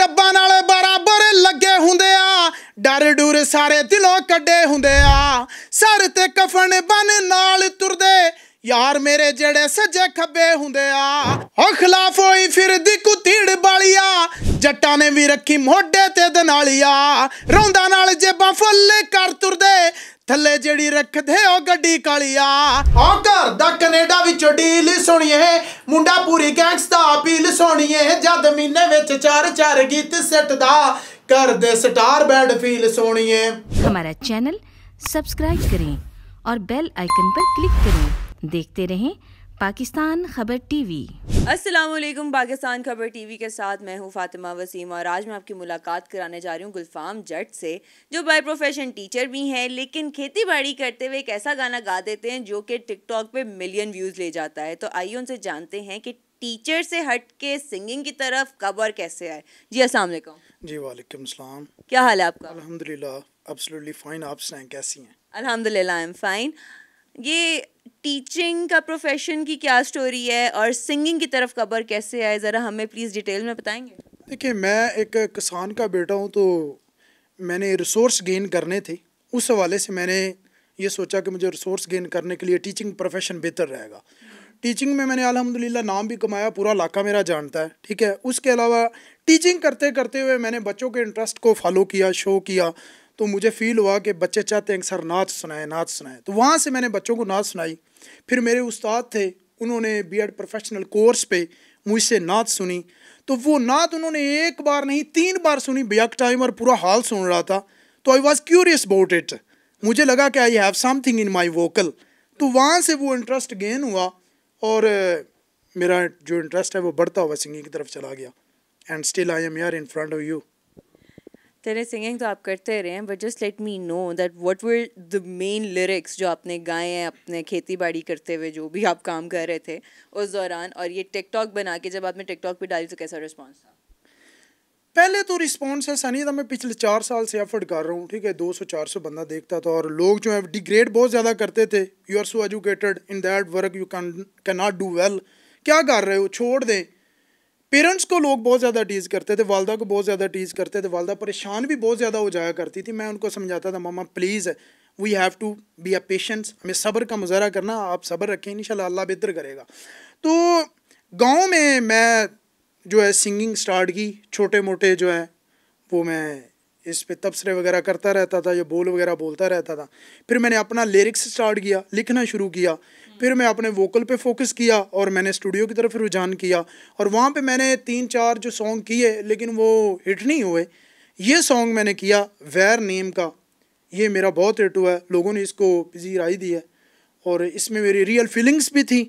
ਡੱਬਾਂ ਨਾਲ ਬਰਾਬਰ ਲੱਗੇ ਹੁੰਦੇ ਆ ਡਰ ਡੂਰ ਸਾਰੇ ਦਿਲੋਂ ਕੱਢੇ ਹੁੰਦੇ ਆ ਸਰ ਤੇ ਕਫਨ ਬਨ ਨਾਲ ਤੁਰਦੇ ਯਾਰ ਮੇਰੇ ਜਿਹੜੇ ਸੱਜੇ ਖੱਬੇ ਹੁੰਦੇ ਆ ਹੋ ਖਿਲਾਫ ਹੋਈ ਫਿਰਦੀ ਕੁਤੀੜ ਬਾਲੀਆ ਜੱਟਾਂ ਨੇ ਵੀ ਰੱਖੀ ਮੋਢੇ ਤੇ ਦਨਾਲੀਆ ਰੋਂਦਾ ਨਾਲ ਜੇਬਾਂ ਫੁੱਲ ਕਰ ਤੁਰਦੇ ਥੱਲੇ ਜਿਹੜੀ ਰੱਖਦੇ ਉਹ ਗੱਡੀ ਕਾਲੀਆ ਹਾਂ ਘਰ ਦਾ ਕੈਨੇਡਾ ਵਿੱਚੋਂ ਡੀਲ ਸੁਣੀਏ ਮੁੰਡਾ ਪੂਰੀ ਗੈਂਗਸ ਦਾ ਅਪੀਲ ਸੁਣੀਏ ਜਦ ਮਹੀਨੇ ਵਿੱਚ ਚਾਰ ਚਾਰ ਗੀਤ ਸੱਟਦਾ ਕਰਦੇ ਸਟਾਰ ਬੈਂਡ ਫੀਲ ਸੁਣੀਏ ਹਮਾਰਾ ਚੈਨਲ ਸਬਸਕ੍ਰਾਈਬ ਕਰੇ ਔਰ ਬੈਲ ਆਈਕਨ ਪਰ ਕਲਿੱਕ ਕਰੇ ਦੇਖਤੇ ਰਹੇ पाकिस्तान खबर टीवी अस्सलाम वालेकुम पाकिस्तान खबर टीवी के साथ मैं हूँ फातिमा वसीम और आज मैं आपकी मुलाकात कराने जा रही हूँ गुलफाम जट से जो बाय प्रोफेशन टीचर भी हैं लेकिन खेती बाड़ी करते हुए एक ऐसा गाना गा देते हैं जो कि टिकटॉक पे मिलियन व्यूज़ ले जाता है तो आइए उनसे जानते हैं कि टीचर से हट के सिंगिंग की तरफ कब और कैसे आए जी असल जी वालेकुम सलाम क्या हाल है आपका अल्हम्दुलिल्लाह एब्सोल्युटली फाइन आप सुनाएं कैसी हैं अल्हम्दुलिल्लाह आई एम फाइन ये टीचिंग का प्रोफेशन की क्या स्टोरी है और सिंगिंग की तरफ कबर कैसे आए ज़रा हमें प्लीज़ डिटेल में बताएंगे देखिए मैं एक किसान का बेटा हूँ तो मैंने रिसोर्स गेन करने थे उस हवाले से मैंने ये सोचा कि मुझे रिसोर्स गेन करने के लिए टीचिंग प्रोफेशन बेहतर रहेगा टीचिंग में मैंने अलहमदिल्ला नाम भी कमाया पूरा इलाका मेरा जानता है ठीक है उसके अलावा टीचिंग करते करते हुए मैंने बच्चों के इंटरेस्ट को फॉलो किया शो किया तो मुझे फील हुआ कि बच्चे चाहते हैं कि सर नाच सुनाए नाच सुनाए तो वहाँ से मैंने बच्चों को नाच सुनाई फिर मेरे उस्ताद थे उन्होंने बी एड प्रोफेशनल कोर्स पे मुझसे नाच सुनी तो वो नात उन्होंने एक बार नहीं तीन बार सुनी बेक टाइम और पूरा हाल सुन रहा था तो I was curious about it मुझे लगा कि I have something in my vocal तो वहाँ से वो इंटरेस्ट गेन हुआ और मेरा जो इंटरेस्ट है वो बढ़ता हुआ सिंगिंग की तरफ चला गया एंड स्टिल आई एम यार इन फ्रंट ऑफ यू तेरे सिंगिंग तो आप करते रहे हैं but just let me know that what were the main lyrics जो आपने गाए हैं अपने खेती बाड़ी करते हुए जो भी आप काम कर रहे थे उस दौरान और ये टिकटॉक बना के जब आपने टिकटॉक पे डाली तो कैसा रिस्पॉन्स था पहले तो रिस्पॉन्स है सनी था मैं पिछले चार साल से एफर्ट कर रहा हूँ ठीक है दो सौ चार सौ बंदा देखता था और लोग जो है डिग्रेड बहुत ज़्यादा करते थे you are so educated in that work you can can not do well क्या कर रहे हो छोड़ दें पेरेंट्स को लोग बहुत ज़्यादा टीज़ करते थे वालदा को बहुत ज़्यादा टीज़ करते थे वालदा परेशान भी बहुत ज़्यादा हो जाया करती थी मैं उनको समझाता था मामा please we have to be a patience हमें सब्र का मुजहरा करना आप सब्र रखें इन अल्लाह बेहतर करेगा तो गाँव में मैं जो है सिंगिंग स्टार्ट की छोटे मोटे जो है वो मैं इस पर तबसरे वगैरह करता रहता था या बोल वगैरह बोलता रहता था फिर मैंने अपना लिरिक्स स्टार्ट किया लिखना शुरू किया फिर मैं अपने वोकल पे फोकस किया और मैंने स्टूडियो की तरफ रुझान किया और वहाँ पे मैंने तीन चार जो सॉन्ग किए लेकिन वो हिट नहीं हुए ये सॉन्ग मैंने किया वैर नेम का ये मेरा बहुत हिट हुआ है लोगों ने इसको राय दी है और इसमें मेरी रियल फीलिंग्स भी थी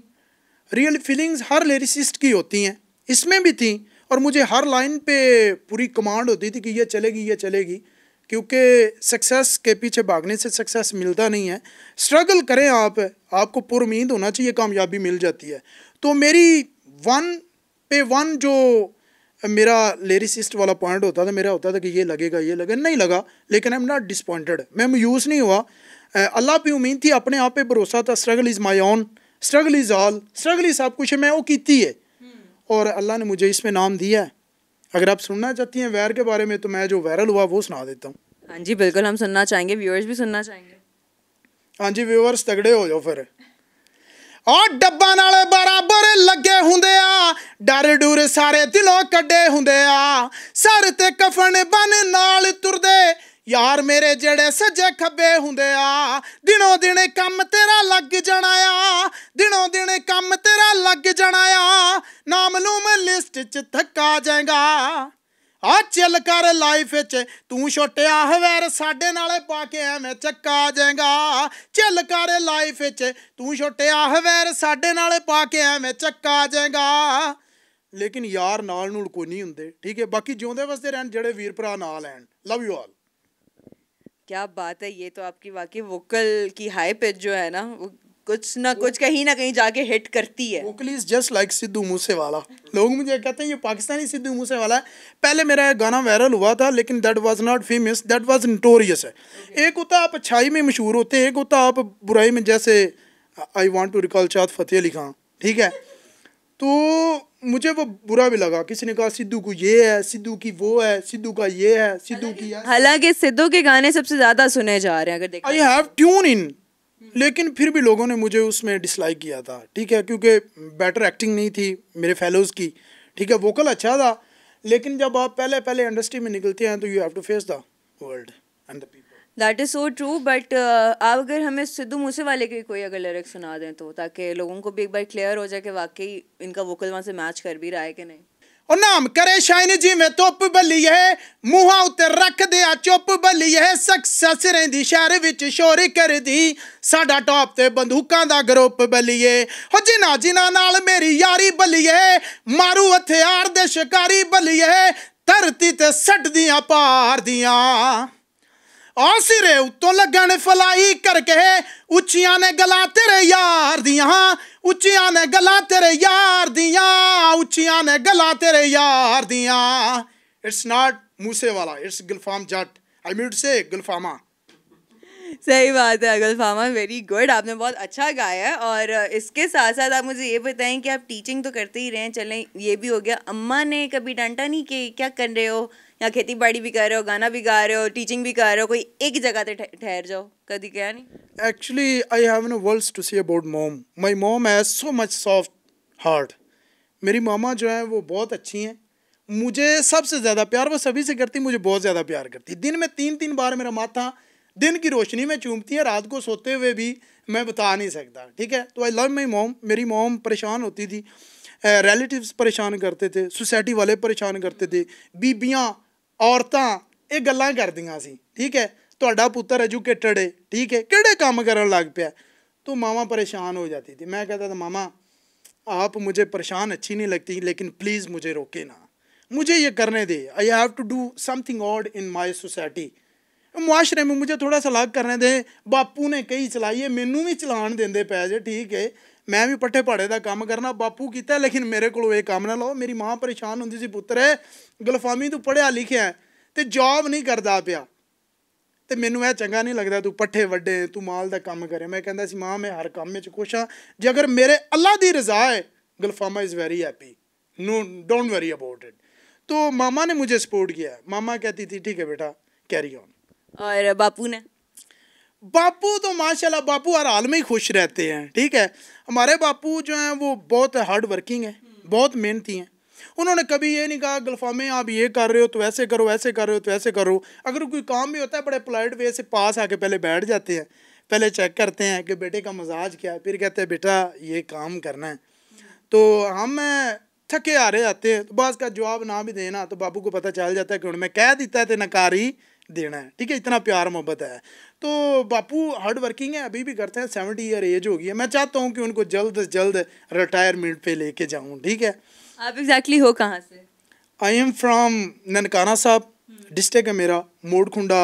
रियल फीलिंग्स हर लिरिसिस्ट की होती हैं इसमें भी थी और मुझे हर लाइन पे पूरी कमांड होती थी कि ये चलेगी ये चलेगी क्योंकि सक्सेस के पीछे भागने से सक्सेस मिलता नहीं है स्ट्रगल करें आप आपको पुरुद होना चाहिए कामयाबी मिल जाती है तो मेरी वन पे वन जो मेरा लेरिसिस्ट वाला पॉइंट होता था मेरा होता था कि ये लगेगा ये लगेगा नहीं लगा लेकिन आई एम नॉट डिसपॉइंटेड मैं यूज़ नहीं हुआ अल्लाह पे उम्मीद थी अपने आप पे भरोसा था struggle is my own struggle is all struggle is सब कुछ है मैं वो की है और अल्लाह ने मुझे इसमें नाम दिया है अगर आप सुनना चाहती हैं वैर के बारे में तो मैं जो वायरल हुआ वो सुना देता हूँ हाँ जी बिल्कुल हम सुनना चाहेंगे व्यूअर्स भी सुनना चाहेंगे हाँ जी व्यूअर्स तगड़े हो जाओ फिर ਆ ਡੱਬਾਂ ਨਾਲ ਬਰਾਬਰ ਲੱਗੇ ਹੁੰਦੇ ਆ ਡਰ ਡੂਰ ਸਾਰੇ ਦਿਲੋਂ ਕੱਢੇ ਹੁੰਦੇ ਆ ਸਰ ਤੇ ਕਫਨ ਬਨ ਨਾਲ ਤੁਰਦੇ ਯਾਰ ਮੇਰੇ ਜਿਹੜੇ ਸੱਜੇ ਖੱਬੇ ਹੁੰਦੇ ਆ ਦਿਨੋਂ ਦਿਨੇ ਕੰਮ ਤੇਰਾ ਲੱਗ ਜਾਣਾ ਆ ਦਿਨੋਂ ਦਿਨੇ ਕੰਮ ਤੇਰਾ ਲੱਗ ਜਾਣਾ ਆ ਨਾਮ ਨੂੰ ਮੈਂ ਲਿਸਟ 'ਚ ਥੱਕਾ ਜਾਏਗਾ ਆ ਚੱਲ ਕਰ ਲਾਈਫ 'ਚ ਤੂੰ ਛੋਟਿਆ ਹਵੈਰ ਸਾਡੇ ਨਾਲੇ ਪਾ ਕੇ ਐਵੇਂ ਚੱਕਾ ਜਾਏਗਾ ਚੱਲ ਕਰ ਲਾਈਫ 'ਚ ਤੂੰ ਛੋਟਿਆ ਹਵੈਰ ਸਾਡੇ ਨਾਲੇ ਪਾ ਕੇ ਐਵੇਂ ਚੱਕਾ ਜਾਏਗਾ ਲੇਕਿਨ ਯਾਰ ਨਾਲ ਨੂੰ ਕੋਈ ਨਹੀਂ ਹੁੰਦੇ ਠੀਕ ਹੈ ਬਾਕੀ ਜਿਉਂਦੇ ਵਸਦੇ ਰਹਿਣ ਜਿਹੜੇ ਵੀਰ ਭਰਾ ਨਾਲ ਲੈਣ ਲਵ ਯੂ ਆਲ क्या बात है ये तो आपकी वाकई वोकल की हाई पिच जो है ना वो कुछ ना कुछ कहीं ना कहीं जाके हिट करती है vocal is just like Sidhu Moosewala लोग मुझे कहते हैं ये पाकिस्तानी सिद्धू मूसेवाला है पहले मेरा गाना वायरल हुआ था लेकिन that was not famous that was notorious है okay. एक होता आप अच्छाई में मशहूर होते हैं एक होता आप बुराई में जैसे आई वॉन्ट टू रिकॉल चाद फतेह अली खान ठीक है तो मुझे वो बुरा भी लगा किसी ने कहा सिद्धू को ये है सिद्धू की वो है सिद्धू का ये है सिद्धू की हालांकि सिद्धू के गाने सबसे ज्यादा सुने जा रहे हैं अगर देखा आई हैव ट्यून इन लेकिन फिर भी लोगों ने मुझे उसमें डिसलाइक किया था ठीक है क्योंकि बेटर एक्टिंग नहीं थी मेरे फेलोज़ की ठीक है वोकल अच्छा था लेकिन जब आप पहले पहले इंडस्ट्री में निकलते हैं तो you have to face the world and the people that is so true but आप अगर हमें सिद्धू मूसेवाले के कोई अगर लिरिक सुना दें तो ताकि लोगों को भी एक बार क्लियर हो जाए कि वाकई इनका वोकल वहाँ से मैच कर भी रहा है कि नहीं ਉਹ ਨਾਮ ਕਰੇ ਸ਼ਾਇਨ ਜਿਵੇਂ ਧੁੱਪ ਬੱਲੀ ਹੈ ਮੂੰਹਾਂ ਉੱਤੇ ਰੱਖਦੇ ਆ ਚੁੱਪ ਬੱਲੀ ਹੈ ਸਕਸੈਸ ਰਹਿੰਦੀ ਸ਼ਹਿਰ ਵਿੱਚ ਸ਼ੋਰ ਕਰਦੀ ਸਾਡਾ ਟੌਪ ਤੇ ਬੰਦੂਕਾਂ ਦਾ ਗਰੁੱਪ ਬੱਲੀਏ ਹੋ ਜਿਨਾ ਜਿਨਾ ਨਾਲ ਮੇਰੀ ਯਾਰੀ ਬੱਲੀਏ ਮਾਰੂ ਹਥਿਆਰ ਦੇ ਸ਼ਿਕਾਰੀ ਬੱਲੀਏ ਧਰਤੀ ਤੇ ਸੱਟਦੀਆਂ ਪਾਰਦੀਆਂ और सिरे उत्तों लगन फलाई करके उचिया ने गला तेरे यार दिया उचिया ने गला तेरे यार दिया उचिया ने गला तेरे यार दिया इट्स नॉट मूसे वाला it's Gulfam Jatt I mean से गुलफामा सही बात है फामा वेरी गुड आपने बहुत अच्छा गाया है और इसके साथ साथ आप मुझे ये बताएं कि आप टीचिंग तो करते ही रहें चलें ये भी हो गया अम्मा ने कभी डांटा नहीं कि क्या कर रहे हो या खेती बाड़ी भी कर रहे हो गाना भी गा रहे हो टीचिंग भी कर रहे हो कोई एक जगह पे ठहर जाओ कभी क्या नहीं actually I have no words to say about mom my mom has so much soft heart मेरी मामा जो है वो बहुत अच्छी हैं मुझे सबसे ज़्यादा प्यार वो सभी से करती मुझे बहुत ज़्यादा प्यार करती दिन में तीन तीन बार मेरा माथा दिन की रोशनी में चूमती है रात को सोते हुए भी मैं बता नहीं सकता ठीक है तो आई लव माई मोम मेरी मोम परेशान होती थी रिलेटिव्स परेशान करते थे सोसाइटी वाले परेशान करते थे बीबियाँ ਔਰਤਾਂ ਇਹ ਗੱਲਾਂ कर सी ठीक है ਤੁਹਾਡਾ पुत्र एजुकेटड है ठीक है किम कर लग ਲੱਗ तो मामा परेशान हो जाती थी मैं कहता था मामा आप मुझे परेशान अच्छी नहीं लगती लेकिन प्लीज़ मुझे रोके ना मुझे ये करने दे I have to do something odd in my society मुआशरे में मुझे थोड़ा सा अलग करने दे बापू ने कई चलाई है मैनू भी चला देंगे पै जे ठीक है ਮੈਂ ਵੀ ਪੱਠੇ ਪਾੜੇ ਦਾ ਕੰਮ ਕਰਨਾ ਬਾਪੂ ਕੀਤਾ ਲੇਕਿਨ ਮੇਰੇ ਕੋਲ ਇਹ ਕੰਮ ਨਾ ਲਾਓ ਮੇਰੀ ਮਾਂ ਪਰੇਸ਼ਾਨ ਹੁੰਦੀ ਸੀ ਪੁੱਤਰ ਗਲਫਾਮੀ ਤੂੰ ਪੜਿਆ ਲਿਖਿਆ ਤੇ ਜੌਬ ਨਹੀਂ ਕਰਦਾ ਪਿਆ ਤੇ ਮੈਨੂੰ ਇਹ ਚੰਗਾ ਨਹੀਂ ਲੱਗਦਾ ਤੂੰ ਪੱਠੇ ਵੱਡੇ ਤੂੰ ਮਾਲ ਦਾ ਕੰਮ ਕਰੇ ਮੈਂ ਕਹਿੰਦਾ ਸੀ ਮਾਂ ਮੈਂ ਹਰ ਕੰਮ ਵਿੱਚ ਖੁਸ਼ ਹਾਂ ਜੇ ਅਗਰ ਮੇਰੇ ਅੱਲਾ ਦੀ ਰਜ਼ਾ ਹੈ Gulfama is very happy no don't worry about it ਤੋ ਮਾਮਾ ਨੇ ਮੈਨੂੰ ਸਪੋਰਟ ਕੀਤਾ ਮਾਮਾ ਕਹਤੀ ਸੀ ਠੀਕ ਹੈ ਬੇਟਾ ਕੈਰੀ ਆਨ ਔਰ ਬਾਪੂ ਨੇ बापू तो माशाल्लाह बापू हर हाल में ही खुश रहते हैं ठीक है हमारे बापू जो हैं वो बहुत हार्ड वर्किंग है बहुत मेहनती हैं उन्होंने कभी ये नहीं कहा गलफामे आप ये कर रहे हो तो ऐसे करो ऐसे कर रहे हो तो ऐसे करो अगर कोई काम भी होता है बड़े पोलाइट वे से पास आके पहले बैठ जाते हैं पहले चेक करते हैं कि बेटे का मजाज क्या है फिर कहते हैं बेटा ये काम करना है तो हम थके आ रहे जाते हैं तो बस का जवाब ना भी देना तो बाबू को पता चल जाता है कि उन्होंने कह दिता है तो नकारी देना है ठीक है इतना प्यार मोहब्बत है तो बापू हार्ड वर्किंग है अभी भी करते हैं सेवेंटी ईयर एज हो गई है मैं चाहता हूँ कि उनको जल्द से जल्द रिटायरमेंट पे लेके जाऊँ ठीक है आप एग्जैक्टली exactly हो कहाँ से आई एम फ्राम ननकाना साहब डिस्ट्रिक्ट हम्म। है मेरा मोड़खुंडा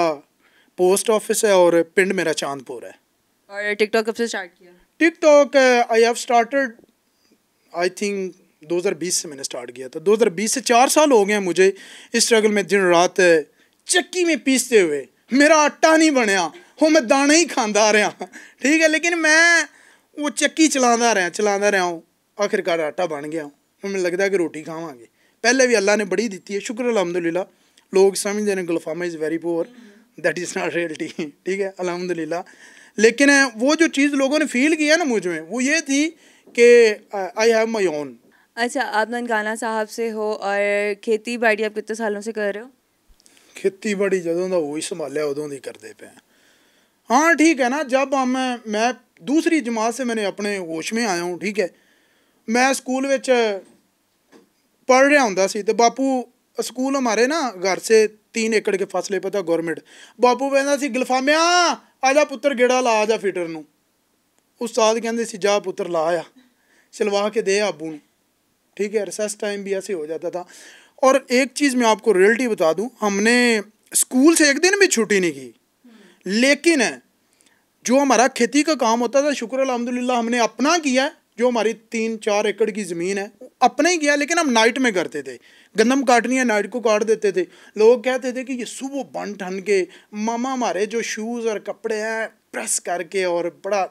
पोस्ट ऑफिस है और पिंड मेरा चांदपुर है और टिकटॉक कब से स्टार्ट किया TikTok I have started I think 2020 से मैंने स्टार्ट किया था 2020 से चार साल हो गए हैं मुझे इस स्ट्रगल में दिन रात चक्की में पीसते हुए मेरा आटा नहीं बनया वो मैं दाने ही खाता रहा ठीक है लेकिन मैं वो चक्की चला रहा चला रहा हूँ आखिरकार आटा बन गया हूँ मैं लगता है कि रोटी खावे पहले भी अल्लाह ने बड़ी दी है शुक्र अलहमद अलहमदुल्ला लोग समझते हैं Gulfama is very poor that is not reality ठीक है अलहमद लाला लेकिन वो जो चीज़ लोगों ने फील किया ना मुझ में वो ये थी कि आई हैव माई ओन अच्छा आप ननकाना साहब से हो और खेती बाड़ी आप कितने सालों से कर रहे हो ਖੇਤੀਬਾੜੀ ਜਦੋਂ ਦਾ ਹੋਈ ਸੰਭਾਲਿਆ ਉਦੋਂ ਦੀ ਕਰਦੇ ਪਏ ਹਾਂ ਠੀਕ ਹੈ ਨਾ ਜਦ ਮੈਂ ਮੈਂ ਦੂਸਰੀ ਜਮਾਤ ਸੇ ਮੈਨੇ ਆਪਣੇ ਹੋਸ਼ ਮੇ ਆਇਆ ਹਾਂ ਠੀਕ ਹੈ ਮੈਂ ਸਕੂਲ ਵਿੱਚ ਪੜ ਰਿਹਾ ਹੁੰਦਾ ਸੀ ਤੇ ਬਾਪੂ ਸਕੂਲ ਹਮਾਰੇ ਨਾ ਘਰ ਸੇ 3 ਏਕੜ ਕੇ ਫਸਲੇ ਪਤਾ ਗਵਰਨਮੈਂਟ ਬਾਪੂ ਕਹਿੰਦਾ ਸੀ ਗਲਫਾਮਿਆ ਆਜਾ ਪੁੱਤਰ ਗੇੜਾ ਲਾ ਆਜਾ ਫੀਟਰ ਨੂੰ ਉਸਤਾਦ ਕਹਿੰਦੇ ਸੀ ਜਾ ਪੁੱਤਰ ਲਾ ਆ ਸਿਲਵਾ ਕੇ ਦੇ ਆਬੂ ਨੂੰ ਠੀਕ ਹੈ ਰਿਸੈਸ ਟਾਈਮ ਵੀ ਐਸੇ ਹੋ ਜਾਂਦਾ ਤਾਂ और एक चीज़ मैं आपको रियलिटी बता दूं हमने स्कूल से एक दिन भी छुट्टी नहीं की लेकिन जो हमारा खेती का काम होता था शुक्र अलहमदिल्ला हमने अपना किया जो हमारी तीन चार एकड़ की ज़मीन है अपने ही किया लेकिन हम नाइट में करते थे गंदम काटनी है नाइट को काट देते थे लोग कहते थे कि ये सुबह बन ठन के मामा हमारे जो शूज़ और कपड़े हैं प्रेस करके और बड़ा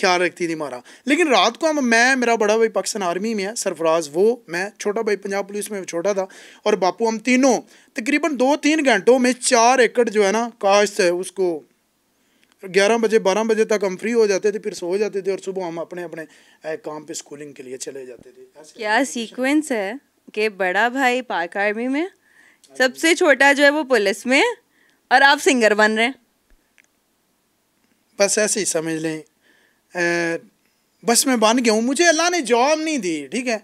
ख्याल रखती थी हमारा लेकिन रात को हम मैं मेरा बड़ा भाई पाकिस्तान आर्मी में है सरफराज वो मैं छोटा भाई पंजाब पुलिस में छोटा था और बापू हम तीनों तकरीबन दो तीन घंटों में चार एकड़ जो है ना काश्त है उसको ग्यारह बजे बारह बजे तक हम फ्री हो जाते थे फिर सो जाते थे और सुबह हम अपने अपने काम पे स्कूलिंग के लिए चले जाते थे क्या सीक्वेंस है कि बड़ा भाई पाक आर्मी में हाँ सबसे छोटा जो है वो पुलिस में और आप सिंगर बन रहे हैं बस ऐसे ही समझ लें बस मैं बन गया हूँ मुझे अल्लाह ने जॉब नहीं दी ठीक है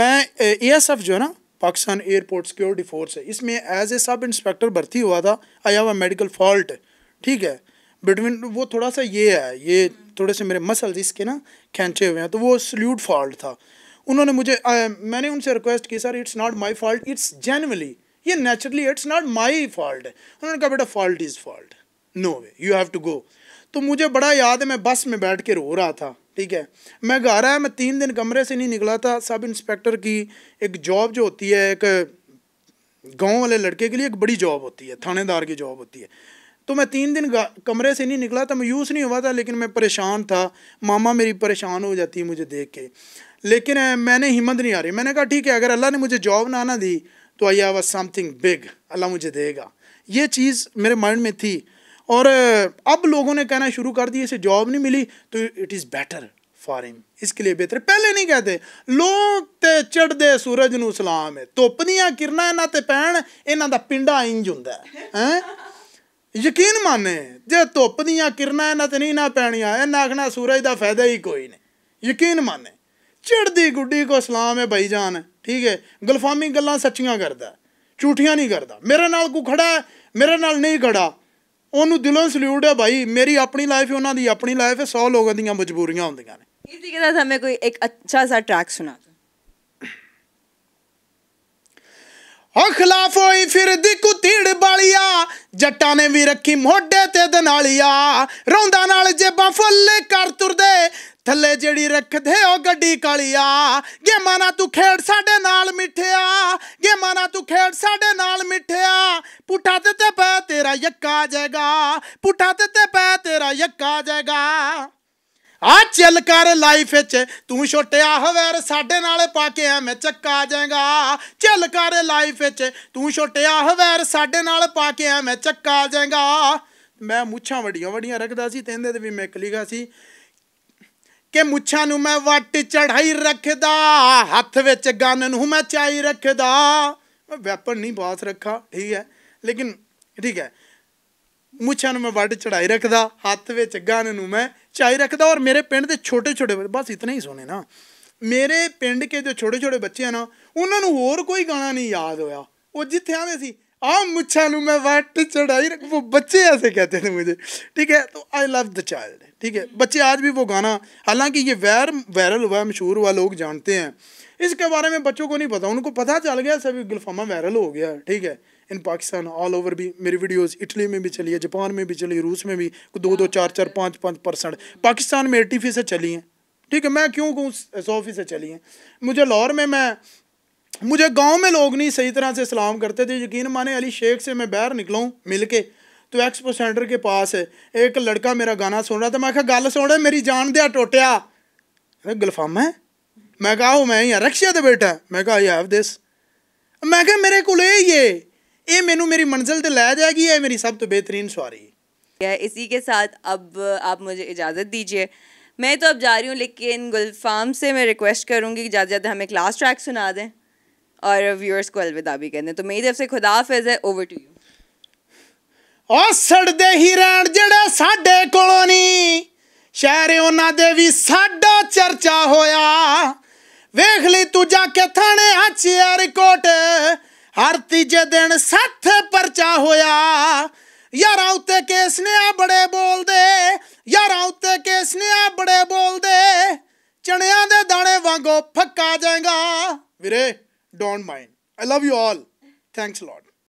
मैं ए एस एफ जो है ना पाकिस्तान एयरपोर्ट सिक्योरिटी फोर्स है इसमें एज ए सब इंस्पेक्टर भर्ती हुआ था हैव अ मेडिकल फॉल्ट ठीक है बिटवीन वो थोड़ा सा ये है ये थोड़े से मेरे मसल इसके ना खेचे हुए हैं तो वो सल्यूट फॉल्ट था उन्होंने मुझे आ, मैंने उनसे रिक्वेस्ट की sir it's not my fault it's genuinely ये naturally it's not my fault है उन्होंने कहा बेटा fault is fault no way you have to go तो मुझे बड़ा याद है मैं बस में बैठ के रो रहा था ठीक है मैं गा रहा है मैं तीन दिन कमरे से नहीं निकला था सब इंस्पेक्टर की एक जॉब जो होती है एक गांव वाले लड़के के लिए एक बड़ी जॉब होती है थानेदार की जॉब होती है तो मैं तीन दिन कमरे से नहीं निकला था यूज़ नहीं हुआ था लेकिन मैं परेशान था मामा मेरी परेशान हो जाती है मुझे देख के लेकिन मैंने हिम्मत नहीं आ रही मैंने कहा ठीक है अगर अल्लाह ने मुझे जॉब ना ना दी तो आई हैव समथिंग बिग अल्लाह मुझे देगा ये चीज़ मेरे माइंड में थी ਔਰ ਅਬ ਲੋਗੋ ਨੇ ਕਹਿਣਾ ਸ਼ੁਰੂ ਕਰ दिया ਇਸੇ ਜੌਬ ਨਹੀਂ ਮਿਲੀ तो it is better for him ਇਸ ਲਈ ਬਿਹਤਰ ਪਹਿਲੇ ਨਹੀਂ ਕਹਦੇ ਲੋਕ ਤੇ ਚੜਦੇ ਸੂਰਜ ਨੂੰ ਸਲਾਮ ਹੈ ਧੁੱਪ ਦੀਆਂ ਕਿਰਨਾਂ ਇਹਨਾਂ ਤੇ ਪੈਣ ਇਹਨਾਂ ਦਾ ਪਿੰਡਾ ਇੰਜ ਹੁੰਦਾ ਹੈ ਹੈ ਯਕੀਨ ਮੰਨੇ ਜੇ ਧੁੱਪ ਦੀਆਂ ਕਿਰਨਾਂ ਇਹਨਾਂ ਤੇ ਨਹੀਂ ਨਾ ਪੈਣੀਆਂ ਇਹ ਨਾਖਣਾ ਸੂਰਜ ਦਾ ਫਾਇਦਾ ਹੀ ਕੋਈ ਨਹੀਂ ਯਕੀਨ ਮੰਨੇ ਚੜਦੀ ਗੁੱਡੀ ਕੋ ਸਲਾਮ ਹੈ ਭਾਈ ਜਾਨ ਠੀਕ ਹੈ ਗਲਫਾਮੀ ਗੱਲਾਂ ਸੱਚੀਆਂ ਕਰਦਾ ਝੂਠੀਆਂ ਨਹੀਂ ਕਰਦਾ ਮੇਰੇ ਨਾਲ ਕੋ ਖੜਾ ਮੇਰੇ ਨਾਲ ਨਹੀਂ ਖੜਾ ਉਹਨੂੰ ਦਿਲੋਂ ਸਲੂਟ ਹੈ ਭਾਈ ਮੇਰੀ ਆਪਣੀ ਲਾਈਫ ਹੈ ਉਹਨਾਂ ਦੀ ਆਪਣੀ ਲਾਈਫ ਹੈ 100 ਲੋਕਾਂ ਦੀਆਂ ਮਜਬੂਰੀਆਂ ਹੁੰਦੀਆਂ ਨੇ ਇਸੇ के साथ ਕੋਈ ਇੱਕ ਅੱਛਾ ਸਾ ਟਰੈਕ ਸੁਣਾ ਹੋ ਖਿਲਾਫ ਹੋਈ ਫਿਰਦੀ ਕੁਤੀੜ ਬਾਲੀਆ ਜੱਟਾਂ ਨੇ ਵੀ ਰੱਖੀ ਮੋਢੇ ਤੇ ਦਨਾਲੀਆ ਰੋਂਦਾ ਨਾਲ ਜੇਬਾਂ ਫੁੱਲ ਕਰ ਤੁਰਦੇ ਥੱਲੇ ਜਿਹੜੀ ਰੱਖਦੇ ਉਹ ਗੱਡੀ ਕਾਲੀਆ ਗੇਮਾਂ ਨਾ ਤੂੰ ਖੇਡ ਸਾਡੇ ਨਾਲ ਮਿੱਠਿਆ ਗੇਮਾਂ ਨਾ ਤੂੰ ਖੇਡ ਸਾਡੇ ਨਾਲ ਮਿੱਠਿਆ ਪੁੱਠਾ ਤੇ ਤੇਰਾ ਯੱਕਾ ਜਾਏਗਾ ਪੁੱਠਾ ਤੇ ਤੇ ਪੈ ਤੇਰਾ ਯੱਕਾ ਜਾਏਗਾ ਆ ਚੱਲ ਕਰ ਲਾਈਫ ਵਿੱਚ ਤੂੰ ਛੋਟਿਆ ਹਵੈਰ ਸਾਡੇ ਨਾਲ ਪਾ ਕੇ ਐਵੇਂ ਚੱਕਾ ਜਾਏਗਾ ਚੱਲ ਕਰ ਲਾਈਫ ਵਿੱਚ ਤੂੰ ਛੋਟਿਆ ਹਵੈਰ ਸਾਡੇ ਨਾਲ ਪਾ ਕੇ ਐਵੇਂ ਚੱਕਾ ਜਾਏਗਾ ਮੈਂ ਮੁੱਛਾਂ ਵੜੀਆਂ ਵੜੀਆਂ ਰੱਖਦਾ ਸੀ ਤੇਂਦੇ ਤੇ ਵੀ ਮੈਂ ਕਲੀਗਾ ਸੀ ਕਿ ਮੁੱਛਾਂ ਨੂੰ ਮੈਂ ਵੱਟ ਚੜਾਈ ਰੱਖਦਾ ਹੱਥ ਵਿੱਚ ਗਨ ਨੂੰ ਮੈਂ ਚਾਈ ਰੱਖਦਾ ਮੈਂ ਵੈਪਨ ਨਹੀਂ ਬਾਸ ਰੱਖਾ ਠੀਕ ਹੈ ਲੇਕਿਨ ਠੀਕ ਹੈ ਮੁੱਛਾਂ ਨੂੰ ਮੈਂ ਵੱਡ ਚੜਾਈ ਰੱਖਦਾ ਹੱਥ ਵਿੱਚ ਗਨ ਨੂੰ ਮੈਂ ਚਾਈ ਰੱਖਦਾ ਔਰ ਮੇਰੇ ਪਿੰਡ ਦੇ ਛੋਟੇ ਛੋਟੇ ਬਸ ਇਤਨੇ ਹੀ ਸੋਨੇ ਨਾ ਮੇਰੇ ਪਿੰਡ ਕੇ ਜੋ ਛੋਟੇ ਛੋਟੇ ਬੱਚੇ ਆ ਨਾ ਉਹਨਾਂ ਨੂੰ ਹੋਰ ਕੋਈ ਗਾਣਾ ਨਹੀਂ ਯਾਦ ਹੋਇਆ ਉਹ ਜਿੱਥੇ ਆਵੇ ਸੀ ਆ ਮੁੱਛਾਂ ਨੂੰ ਮੈਂ ਵੱਟ ਚੜਾਈ ਰੱਖ ਉਹ ਬੱਚੇ ਐਸੇ ਕਹਤੇ ਨੇ ਹੈ ठीक ਆਈ ਲਵ ਦ ਚਾਈਲਡ ਠੀਕ ਹੈ ਬੱਚੇ ਆਜ ਵੀ ਉਹ ਗਾਣਾ ਹਾਲਾਂਕਿ ਇਹ ਵੈਰ ਵਾਇਰਲ ਹੋਇਆ ਮਸ਼ਹੂਰ ਹੋਇਆ ਲੋਕ हुआ लोग ਇਸ ਕੇ ਬਾਰੇ बारे ਬੱਚੋ ਕੋ ਨਹੀਂ ਪਤਾ ਉਹਨਾਂ ਕੋ ਪਤਾ ਚੱਲ ਗਿਆ ਸਭ ਗਲਫਾਮਾ ਵਾਇਰਲ ਹੋ ਗਿਆ ਠੀਕ ਹੈ इन पाकिस्तान ऑल ओवर भी मेरी वीडियोस इटली में भी चली है जापान में भी चली है रूस में भी दो दो चार चार पाँच पाँच परसेंट पाकिस्तान में एट्टी फीसद चली हैं ठीक है मैं क्यों कहूँ सौ फीसद चली हैं मुझे लाहौर में मैं मुझे गाँव में लोग नहीं सही तरह से सलाम करते थे यकीन माने अली शेख से मैं बाहर निकलूँ मिल के तो एक्सपो सेंटर के पास एक लड़का मेरा गाना सुन रहा था मैं गल सुन मेरी जान दिया टोटिया अरे गुलफाम है मैं कहा मैं यहाँ रक्षा तो बेटा मैं कहा आई हैव दिस मैं कहा मेरे को ये ਇਹ ਮੈਨੂੰ ਮੇਰੀ ਮੰਜ਼ਲ ਤੇ ਲੈ ਜਾਏਗੀ ਇਹ ਮੇਰੀ ਸਭ ਤੋਂ ਬਿਹਤਰੀਨ ਸਵਾਰੀ ਹੈ ਇਸੇ ਕੇ ਸਾਥ ਅਬ ਆਪ ਮੈਨੂੰ ਇਜਾਜ਼ਤ ਦੀਜੀਏ ਮੈਂ ਤਾਂ ਅਬ ਜਾ ਰਹੀ ਹਾਂ ਲੇਕਿਨ ਗੁਲਫਾਮ ਸੇ ਮੈਂ ਰਿਕੁਐਸਟ ਕਰੂੰਗੀ ਕਿ ਜਿਆਦਾ ਜਿਆਦਾ ਹਮੇ ਕਲਾਸ ਟ੍ਰੈਕ ਸੁਣਾ ਦੇ ਔਰ ਵਿਊਅਰਸ ਕੋ ਅਲਵਿਦਾ ਵੀ ਕਹਿੰਦੇ ਤਾਂ ਮੇਰੀ ਤਰਫੋਂ ਖੁਦਾਫਿਜ਼ ਹੈ ਓਵਰ ਟੂ ਯੂ ਔ ਸੜਦੇ ਹੀ ਰਹਿਣ ਜਿਹੜੇ ਸਾਡੇ ਕੋਲੋਂ ਨਹੀਂ ਸ਼ਹਿਰ ਉਹਨਾਂ ਦੇ ਵੀ ਸਾਡਾ ਚਰਚਾ ਹੋਇਆ ਵੇਖ ਲਈ ਤੂੰ ਜਾ ਕੇ ਥਾਣੇ ਹੱਥ ਯਾਰ ਕੋਟੇ ਹਰ ਤੀਜੇ ਦਿਨ ਸੱਥ ਪਰਚਾ ਹੋਇਆ ਯਾਰਾਂ ਉੱਤੇ ਕੇਸ ਨੇ ਆ ਬੜੇ ਬੋਲਦੇ ਯਾਰਾਂ ਉੱਤੇ ਕੇਸ ਨੇ ਆ ਬੜੇ ਬੋਲਦੇ ਚਣਿਆਂ ਦੇ ਦਾਣੇ ਵਾਂਗੋ ਫੱਕਾ ਜਾਏਗਾ ਵੀਰੇ don't mind I love you all thanks lot